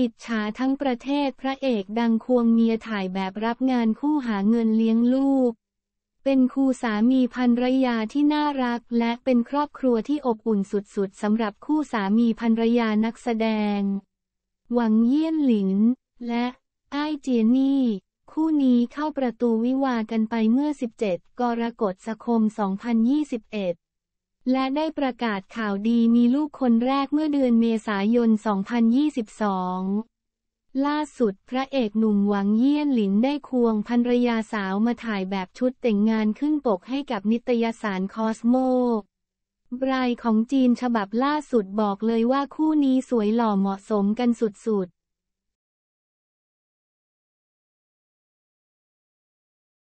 อิจฉาทั้งประเทศพระเอกดังควงเมียถ่ายแบบรับงานคู่หาเงินเลี้ยงลูก เป็นคู่สามีภรรยาที่น่ารักและเป็นครอบครัวที่อบอุ่นสุดๆสำหรับคู่สามีภรรยานักแสดง หวังเยี่ยนหลินและไอเจีนี่ คู่นี้เข้าประตูวิวากันไปเมื่อ 17 กรกฎาคม 2021และได้ประกาศข่าวดีมีลูกคนแรกเมื่อเดือนเมษายน 2022 ล่าสุดพระเอกหนุ่มหวังเยี่ยนหลินได้ควงภรรยาสาวมาถ่ายแบบชุดแต่งงานขึ้นปกให้กับนิตยสารคอสโมบรายของจีนฉบับล่าสุดบอกเลยว่าคู่นี้สวยหล่อเหมาะสมกันสุดๆ